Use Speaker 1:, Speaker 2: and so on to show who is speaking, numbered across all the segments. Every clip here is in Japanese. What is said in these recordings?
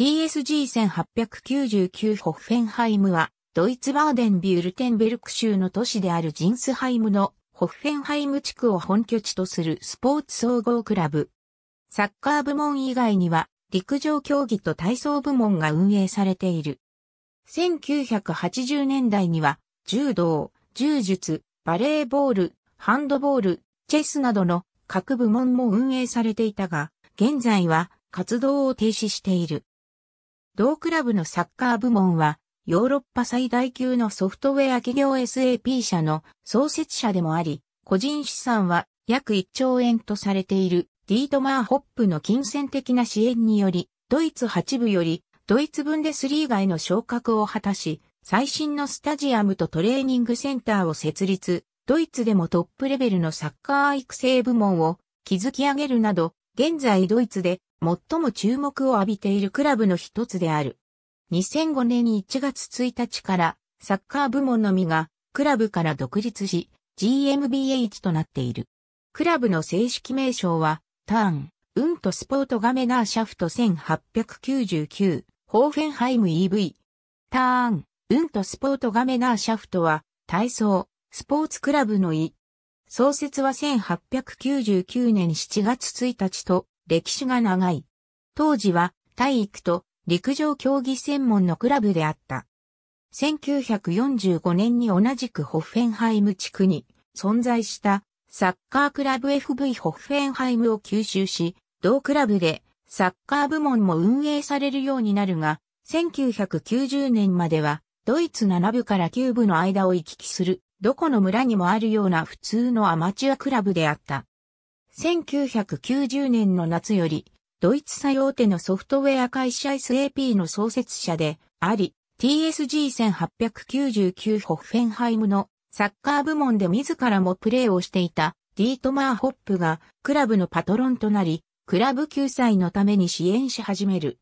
Speaker 1: TSG1899 ホッフェンハイムは、ドイツバーデンビュルテンベルク州の都市であるジンスハイムのホッフェンハイム地区を本拠地とするスポーツ総合クラブ。サッカー部門以外には、陸上競技と体操部門が運営されている。1980年代には、柔道、柔術、バレーボール、ハンドボール、チェスなどの各部門も運営されていたが、現在は活動を停止している。同クラブのサッカー部門は、ヨーロッパ最大級のソフトウェア企業 SAP 社の創設者でもあり、個人資産は約1兆円とされているディートマー・ホップの金銭的な支援により、ドイツ8部よりドイツ分で3以外の昇格を果たし、最新のスタジアムとトレーニングセンターを設立、ドイツでもトップレベルのサッカー育成部門を築き上げるなど、現在ドイツで最も注目を浴びているクラブの一つである。2005年1月1日からサッカー部門のみがクラブから独立し GMBH となっている。クラブの正式名称はターン、ウントスポートガメナーシャフト1899、ホーフェンハイム EV。ターン、ウントスポートガメナーシャフトは体操、スポーツクラブの意。創設は1899年7月1日と歴史が長い。当時は体育と陸上競技専門のクラブであった。1945年に同じくホッフェンハイム地区に存在したサッカークラブ FV ホッフェンハイムを吸収し、同クラブでサッカー部門も運営されるようになるが、1990年まではドイツ7部から9部の間を行き来する、どこの村にもあるような普通のアマチュアクラブであった。1990年の夏より、ドイツ最大手のソフトウェア会社 SAP の創設者であり、TSG1899 ホッフェンハイムのサッカー部門で自らもプレーをしていたディートマー・ホップがクラブのパトロンとなり、クラブ救済のために支援し始める。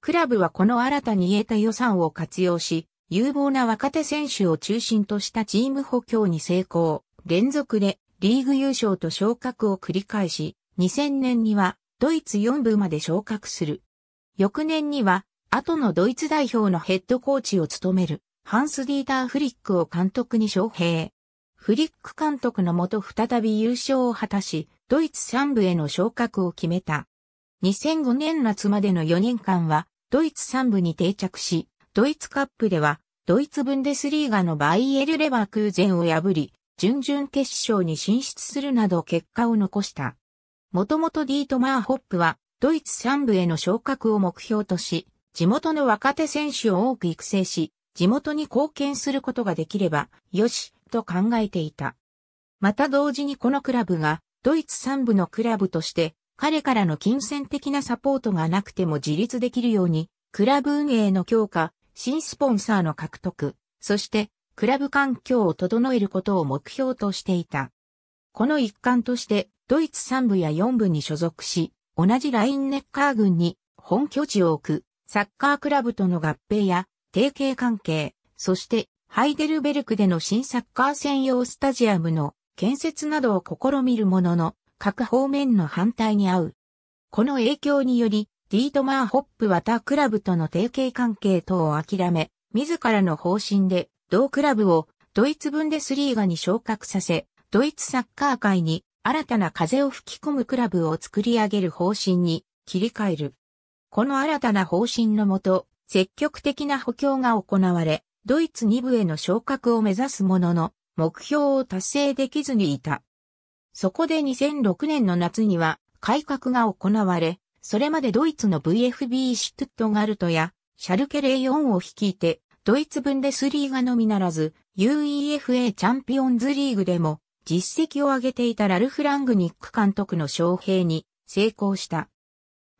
Speaker 1: クラブはこの新たに得た予算を活用し、有望な若手選手を中心としたチーム補強に成功。連続でリーグ優勝と昇格を繰り返し、2000年にはドイツ4部まで昇格する。翌年には、後のドイツ代表のヘッドコーチを務める、ハンス・ディーター・フリックを監督に招聘。フリック監督のもと再び優勝を果たし、ドイツ3部への昇格を決めた。2005年夏までの4年間は、ドイツ3部に定着し、ドイツカップでは、ドイツブンデスリーガのバイエル・レバークーゼンを破り、準々決勝に進出するなど結果を残した。もともとディート・マー・ホップは、ドイツ3部への昇格を目標とし、地元の若手選手を多く育成し、地元に貢献することができれば、よし、と考えていた。また同時にこのクラブが、ドイツ3部のクラブとして、彼からの金銭的なサポートがなくても自立できるように、クラブ運営の強化、新スポンサーの獲得、そしてクラブ環境を整えることを目標としていた。この一環として、ドイツ3部や4部に所属し、同じラインネッカー軍に本拠地を置く、サッカークラブとの合併や、提携関係、そして、ハイデルベルクでの新サッカー専用スタジアムの建設などを試みるものの、各方面の反対に合う。この影響により、ディートマー・ホップ・は他クラブとの提携関係等を諦め、自らの方針で同クラブをドイツブンデスリーガに昇格させ、ドイツサッカー界に新たな風を吹き込むクラブを作り上げる方針に切り替える。この新たな方針のもと、積極的な補強が行われ、ドイツ2部への昇格を目指すものの、目標を達成できずにいた。そこで2006年の夏には改革が行われ、それまでドイツの VFB シュトゥットガルトやシャルケレイオンを率いてドイツブンデスリーガのみならず、UEFA チャンピオンズリーグでも、実績を上げていたラルフ・ラングニック監督の招聘に成功した。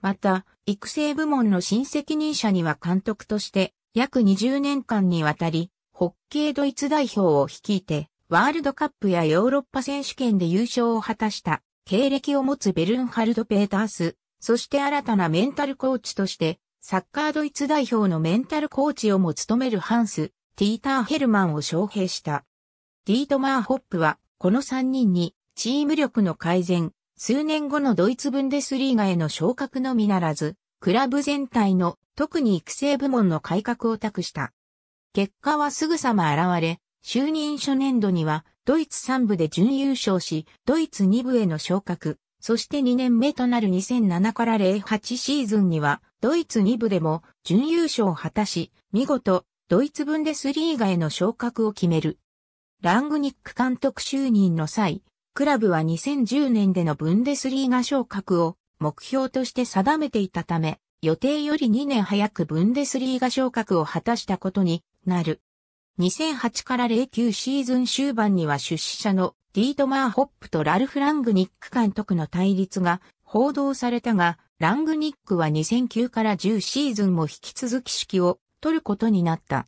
Speaker 1: また、育成部門の新責任者には監督として、約20年間にわたり、ホッケードイツ代表を率いて、ワールドカップやヨーロッパ選手権で優勝を果たした経歴を持つベルンハルド・ペータース、そして新たなメンタルコーチとしてサッカードイツ代表のメンタルコーチをも務めるハンス、ティーター・ヘルマンを招聘した。ディートマー・ホップは、この3人に、チーム力の改善、数年後のドイツブンデスリーガへの昇格のみならず、クラブ全体の、特に育成部門の改革を託した。結果はすぐさま現れ、就任初年度には、ドイツ3部で準優勝し、ドイツ2部への昇格。そして2年目となる2007から08シーズンには、ドイツ2部でも準優勝を果たし、見事、ドイツブンデスリーガへの昇格を決める。ラングニック監督就任の際、クラブは2010年でのブンデスリーガ昇格を目標として定めていたため、予定より2年早くブンデスリーガ昇格を果たしたことになる。2008から09シーズン終盤には出資者のディートマー・ホップとラルフ・ラングニック監督の対立が報道されたが、ラングニックは2009から10シーズンも引き続き指揮を取ることになった。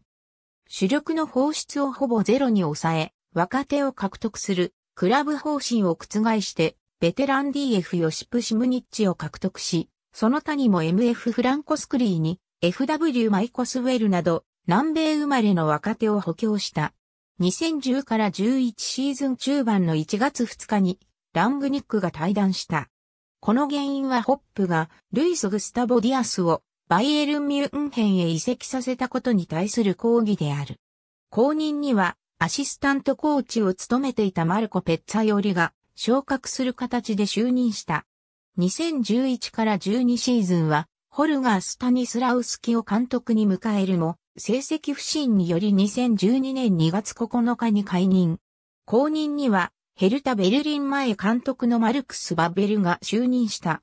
Speaker 1: 主力の放出をほぼゼロに抑え、若手を獲得するクラブ方針を覆して、ベテラン DF ヨシプ・シムニッチを獲得し、その他にも MF フランコスクリーに、FW マイコスウェルなど、南米生まれの若手を補強した。2010から11シーズン中盤の1月2日にラングニックが退団した。この原因はホップがルイス・グスタボ・ディアスをバイエルン・ミュンヘンへ移籍させたことに対する抗議である。後任にはアシスタントコーチを務めていたマルコ・ペッツァヨリが昇格する形で就任した。2011から12シーズンはホルガー・スタニスラウスキを監督に迎えるも、成績不振により2012年2月9日に解任。後任には、ヘルタ・ベルリン前監督のマルクス・バベルが就任した。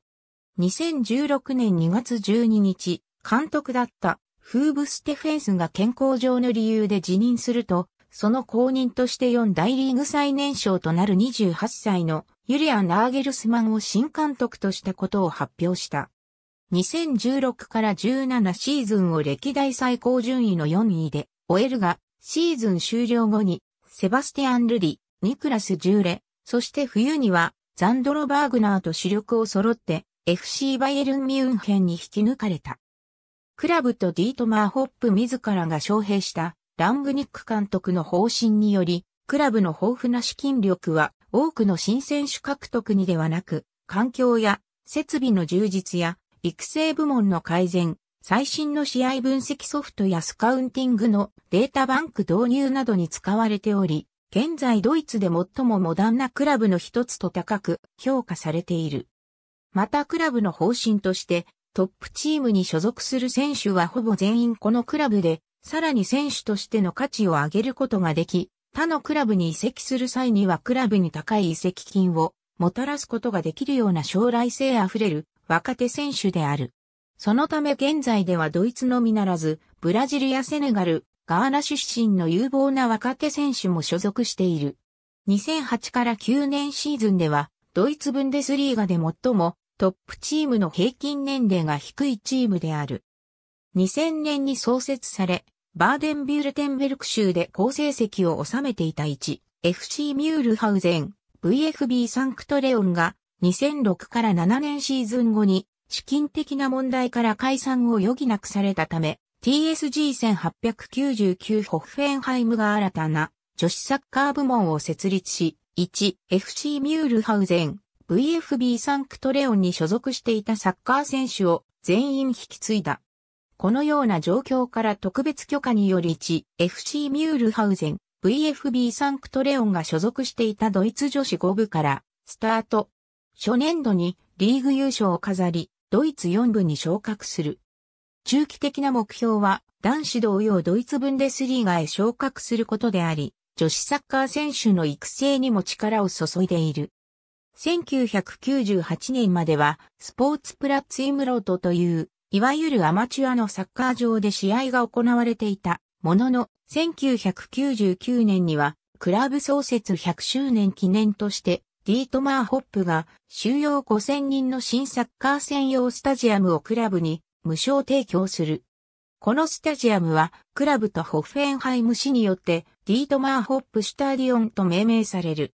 Speaker 1: 2016年2月12日、監督だったフーブ・ステフェンスが健康上の理由で辞任すると、その後任として4大リーグ最年少となる28歳のユリアン・ナーゲルスマンを新監督としたことを発表した。2016から17シーズンを歴代最高順位の4位で終えるが、シーズン終了後に、セバスティアン・ルリ、ニクラス・ジューレ、そして冬には、ザンドロ・バーグナーと主力を揃って、FC バイエルン・ミュンヘンに引き抜かれた。クラブとディートマー・ホップ自らが招聘したラングニック監督の方針により、クラブの豊富な資金力は多くの新選手獲得にではなく、環境や設備の充実や育成部門の改善、最新の試合分析ソフトやスカウンティングのデータバンク導入などに使われており、現在ドイツで最もモダンなクラブの一つと高く評価されている。またクラブの方針としてトップチームに所属する選手はほぼ全員このクラブでさらに選手としての価値を上げることができ、他のクラブに移籍する際にはクラブに高い移籍金をもたらすことができるような将来性あふれる若手選手である。そのため現在ではドイツのみならず、ブラジルやセネガル、ガーナ出身の有望な若手選手も所属している。2008から9年シーズンでは、ドイツブンデスリーガで最もトップチームの平均年齢が低いチームである。2000年に創設され、バーデンビュルテンベルク州で好成績を収めていた1、FC ミュールハウゼン、VFB サンクトレオンが2006から7年シーズン後に資金的な問題から解散を余儀なくされたため、TSG1899 ホッフェンハイムが新たな女子サッカー部門を設立し、1、FC ミュールハウゼン、VFB サンクトレオンに所属していたサッカー選手を全員引き継いだ。このような状況から特別許可により1、FC ミュールハウゼン、VFB サンクトレオンが所属していたドイツ女子5部から、スタート、初年度にリーグ優勝を飾り、ドイツ4部に昇格する。中期的な目標は、男子同様ドイツブンデスリーガへ昇格することであり、女子サッカー選手の育成にも力を注いでいる。1998年までは、スポーツプラッツイムロートという、いわゆるアマチュアのサッカー場で試合が行われていた。ものの、1999年には、クラブ創設100周年記念として、ディートマー・ホップが収容5000人の新サッカー専用スタジアムをクラブに無償提供する。このスタジアムはクラブとホッフェンハイム市によってディートマー・ホップ・シュターディオンと命名される。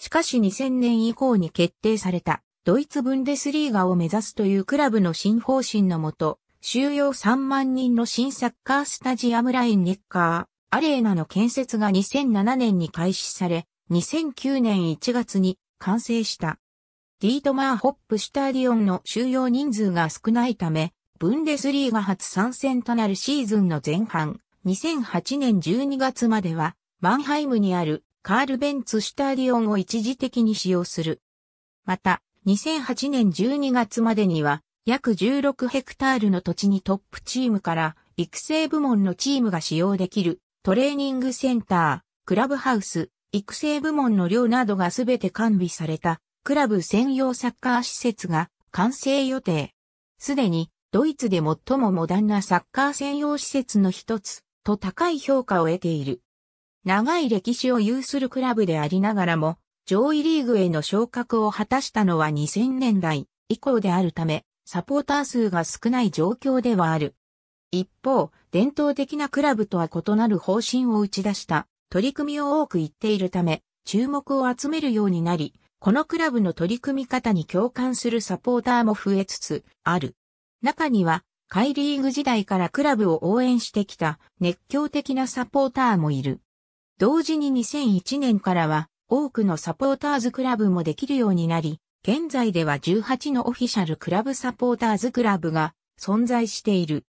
Speaker 1: しかし2000年以降に決定されたドイツブンデスリーガを目指すというクラブの新方針のもと、収容3万人の新サッカースタジアムラインネッカーアレーナの建設が2007年に開始され、2009年1月に完成した。ディートマー・ホップシュターディオンの収容人数が少ないため、ブンデスリーが初参戦となるシーズンの前半、2008年12月までは、マンハイムにあるカール・ベンツ・シュターディオンを一時的に使用する。また、2008年12月までには、約16ヘクタールの土地にトップチームから育成部門のチームが使用できるトレーニングセンター、クラブハウス、育成部門の寮などがすべて完備された、クラブ専用サッカー施設が完成予定。すでに、ドイツで最もモダンなサッカー専用施設の一つ、と高い評価を得ている。長い歴史を有するクラブでありながらも、上位リーグへの昇格を果たしたのは2000年代以降であるため、サポーター数が少ない状況ではある。一方、伝統的なクラブとは異なる方針を打ち出した取り組みを多く言っているため、注目を集めるようになり、このクラブの取り組み方に共感するサポーターも増えつつある。中には、カイリーグ時代からクラブを応援してきた熱狂的なサポーターもいる。同時に2001年からは多くのサポーターズクラブもできるようになり、現在では18のオフィシャルクラブサポーターズクラブが存在している。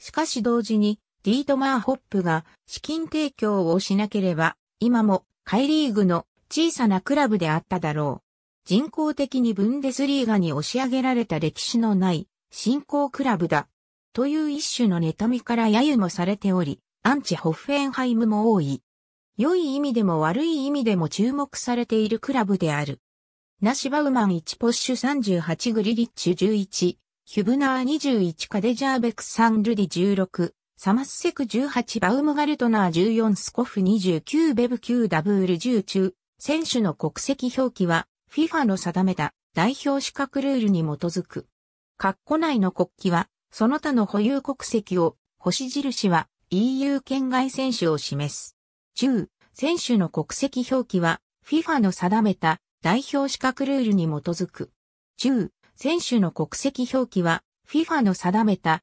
Speaker 1: しかし同時にディートマー・ホップが資金提供をしなければ、今も下位リーグの小さなクラブであっただろう。人工的にブンデスリーガに押し上げられた歴史のない新興クラブだ。という一種の妬みから揶揄もされており、アンチ・ホッフェンハイムも多い。良い意味でも悪い意味でも注目されているクラブである。ナシバウマン1ポッシュ38グリリッチュ11、ヒュブナー21カデジャーベクサンルディ16、サマスセク18バウムガルトナー14スコフ29ベブ9ダブール10中、選手の国籍表記は FIFA の定めた代表資格ルールに基づく。括弧内の国旗は、その他の保有国籍を、星印は EU 圏外選手を示す。中、選手の国籍表記は、FIFA の定めた代表資格ルールに基づく。中、選手の国籍表記は、FIFA の定めた